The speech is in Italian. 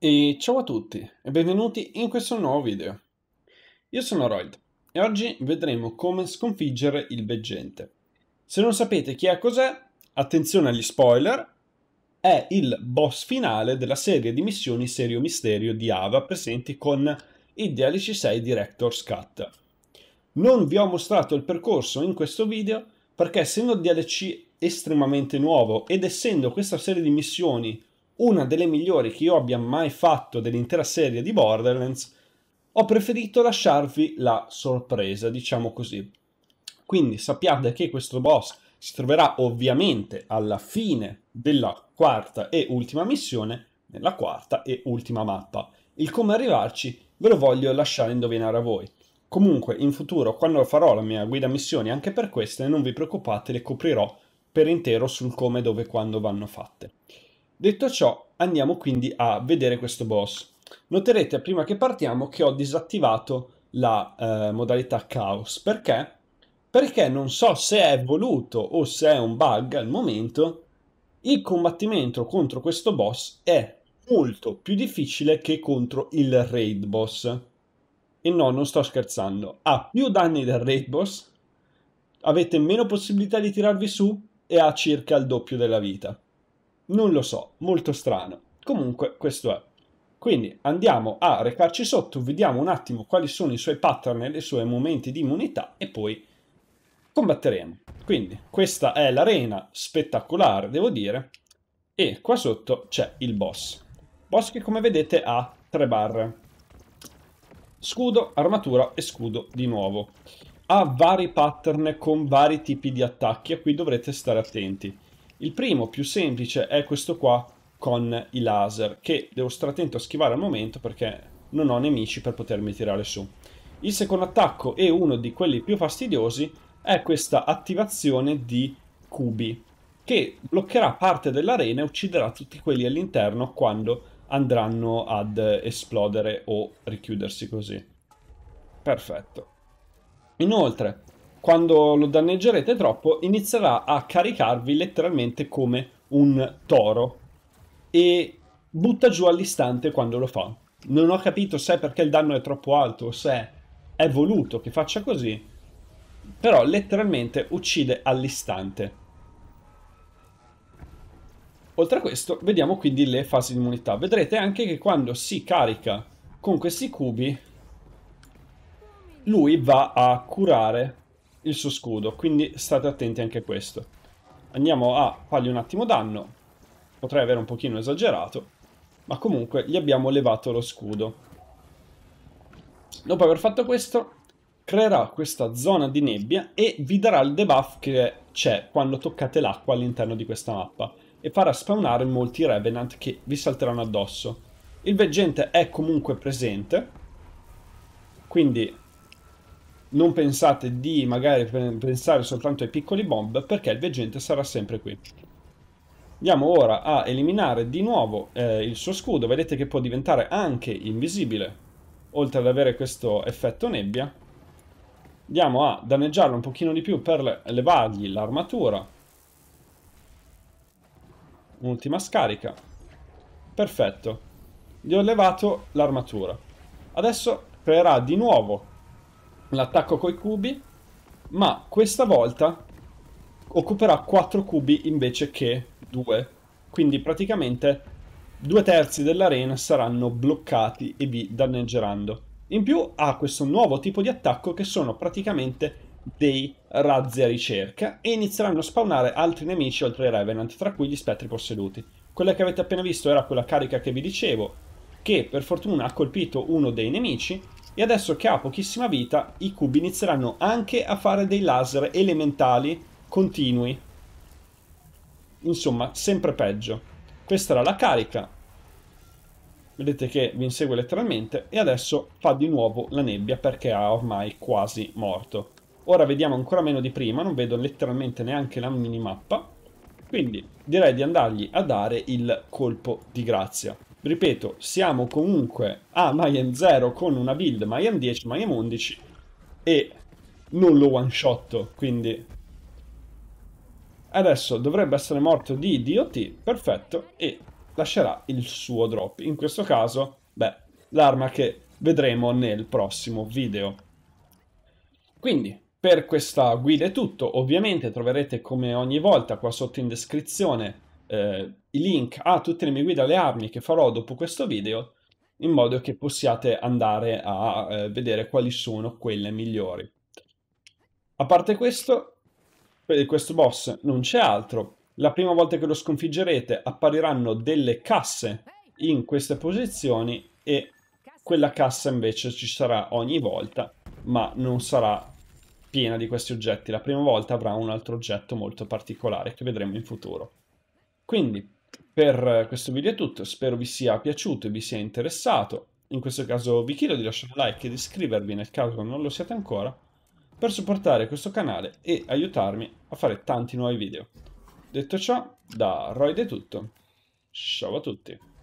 E ciao a tutti e benvenuti in questo nuovo video. Io sono Royd e oggi vedremo come sconfiggere il veggente. Se non sapete chi è cos'è, attenzione agli spoiler, è il boss finale della serie di missioni Serio Misterio di Ava presenti con il DLC6 Director's Cut. Non vi ho mostrato il percorso in questo video perché essendo il DLC estremamente nuovo ed essendo questa serie di missioni una delle migliori che io abbia mai fatto dell'intera serie di Borderlands, ho preferito lasciarvi la sorpresa, diciamo così. Quindi sappiate che questo boss si troverà ovviamente alla fine della quarta e ultima missione, nella quarta e ultima mappa. Il come arrivarci ve lo voglio lasciare indovinare a voi. Comunque, in futuro, quando farò la mia guida missioni anche per queste, non vi preoccupate, le coprirò per intero sul come, dove e quando vanno fatte. Detto ciò, andiamo quindi a vedere questo boss. Noterete prima che partiamo che ho disattivato la eh, modalità Chaos. Perché? Perché non so se è voluto o se è un bug al momento, il combattimento contro questo boss è molto più difficile che contro il raid boss. E no, non sto scherzando. Ha più danni del raid boss, avete meno possibilità di tirarvi su e ha circa il doppio della vita. Non lo so, molto strano. Comunque questo è. Quindi andiamo a recarci sotto, vediamo un attimo quali sono i suoi pattern e i suoi momenti di immunità e poi combatteremo. Quindi questa è l'arena spettacolare, devo dire, e qua sotto c'è il boss. Boss che come vedete ha tre barre. Scudo, armatura e scudo di nuovo. Ha vari pattern con vari tipi di attacchi e qui dovrete stare attenti. Il primo, più semplice, è questo qua con i laser, che devo stare attento a schivare al momento perché non ho nemici per potermi tirare su. Il secondo attacco e uno di quelli più fastidiosi è questa attivazione di cubi, che bloccherà parte dell'arena e ucciderà tutti quelli all'interno quando andranno ad esplodere o richiudersi così. Perfetto. Inoltre, quando lo danneggerete troppo, inizierà a caricarvi letteralmente come un toro e butta giù all'istante quando lo fa. Non ho capito se è perché il danno è troppo alto o se è voluto che faccia così, però letteralmente uccide all'istante. Oltre a questo, vediamo quindi le fasi di immunità. Vedrete anche che quando si carica con questi cubi, lui va a curare il suo scudo, quindi state attenti anche a questo. Andiamo a fargli un attimo danno, potrei avere un pochino esagerato, ma comunque gli abbiamo levato lo scudo. Dopo aver fatto questo, creerà questa zona di nebbia e vi darà il debuff che c'è quando toccate l'acqua all'interno di questa mappa e farà spawnare molti Revenant che vi salteranno addosso. Il veggente è comunque presente, quindi non pensate di magari pensare soltanto ai piccoli bomb perché il veggente sarà sempre qui. Andiamo ora a eliminare di nuovo eh, il suo scudo, vedete che può diventare anche invisibile oltre ad avere questo effetto nebbia. Andiamo a danneggiarlo un pochino di più per levargli l'armatura. Un'ultima scarica. Perfetto. Gli ho levato l'armatura. Adesso creerà di nuovo l'attacco coi cubi, ma questa volta occuperà 4 cubi invece che 2. Quindi praticamente due terzi dell'arena saranno bloccati e vi danneggeranno. In più ha questo nuovo tipo di attacco che sono praticamente dei razzi a ricerca e inizieranno a spawnare altri nemici oltre ai Revenant, tra cui gli spettri posseduti. Quella che avete appena visto era quella carica che vi dicevo, che per fortuna ha colpito uno dei nemici e adesso che ha pochissima vita, i cubi inizieranno anche a fare dei laser elementali continui. Insomma, sempre peggio. Questa era la carica. Vedete che vi insegue letteralmente e adesso fa di nuovo la nebbia perché ha ormai quasi morto. Ora vediamo ancora meno di prima, non vedo letteralmente neanche la minimappa. Quindi direi di andargli a dare il colpo di grazia. Ripeto, siamo comunque a Mayhem 0 con una build Mayhem 10, Mayhem 11 e non lo one shot, quindi adesso dovrebbe essere morto di DOT, perfetto, e lascerà il suo drop. In questo caso, beh, l'arma che vedremo nel prossimo video. Quindi, per questa guida è tutto, ovviamente troverete come ogni volta qua sotto in descrizione eh, i link a tutte le mie guide alle armi che farò dopo questo video in modo che possiate andare a eh, vedere quali sono quelle migliori. A parte questo, per questo boss non c'è altro. La prima volta che lo sconfiggerete appariranno delle casse in queste posizioni e quella cassa invece ci sarà ogni volta, ma non sarà piena di questi oggetti. La prima volta avrà un altro oggetto molto particolare che vedremo in futuro. Quindi per questo video è tutto, spero vi sia piaciuto e vi sia interessato. In questo caso vi chiedo di lasciare like e di iscrivervi nel caso non lo siate ancora per supportare questo canale e aiutarmi a fare tanti nuovi video. Detto ciò, da Royd è tutto. Ciao a tutti!